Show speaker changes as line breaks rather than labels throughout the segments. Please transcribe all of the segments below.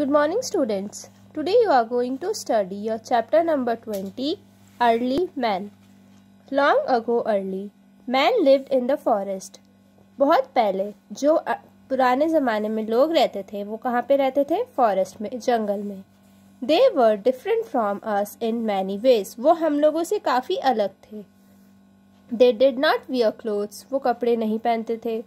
Good morning students Today you are going to study your chapter number 20 Early Man. Long ago early man lived in the forest. बहुत पहले जो पुराने ज़माने में लोग रहते थे वो कहाँ पे रहते थे फॉरेस्ट में जंगल में they were different from us in many ways वो हम लोगों से काफ़ी अलग थे they did not wear clothes वो कपड़े नहीं पहनते थे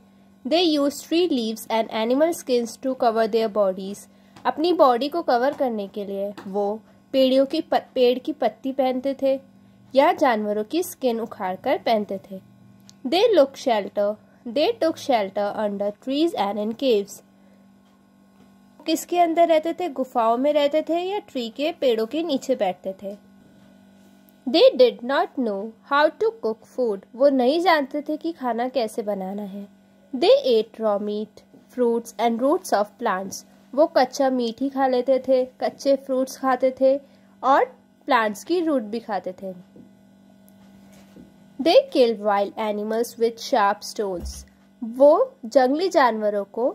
they use tree leaves and animal skins to cover their bodies अपनी बॉडी को कवर करने के लिए वो पेड़ियों की प, पेड़ की पत्ती पहनते थे या जानवरों की स्किन उखाड़ कर पहनते थे they look shelter they took shelter under trees and in caves किसके अंदर रहते थे गुफाओं में रहते थे या ट्री के पेड़ों के नीचे बैठते थे they did not know how to cook food वो नहीं जानते थे कि खाना कैसे बनाना है they ate raw meat fruits and roots of plants वो कच्चा मीट ही खा लेते थे कच्चे फ्रूट्स खाते थे और प्लांट्स की रूट भी खाते थे they killed wild animals with sharp stones वो जंगली जानवरों को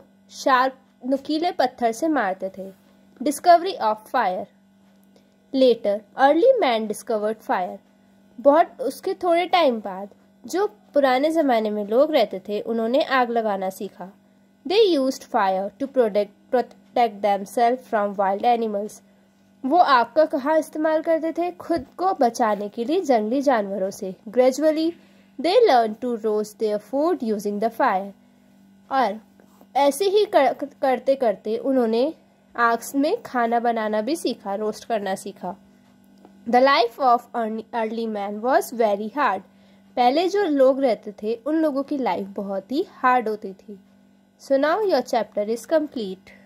शार्प नुकीले पत्थर से मारते थे discovery of fire later early man discovered fire बहुत उसके थोड़े टाइम बाद जो पुराने ज़माने में लोग रहते थे उन्होंने आग लगाना सीखा they use fire to protect protect themselves from wild animals वो आपका कहाँ इस्तेमाल करते थे खुद को बचाने के लिए जंगली जानवरों से gradually they learn to roast their food using the fire और ऐसे ही कर, करते करते उन्होंने आग में खाना बनाना भी सीखा रोस्ट करना सीखा the life of early man was very hard पहले जो लोग रहते थे उन लोगों की लाइफ बहुत ही हार्ड होती थी so now your chapter is complete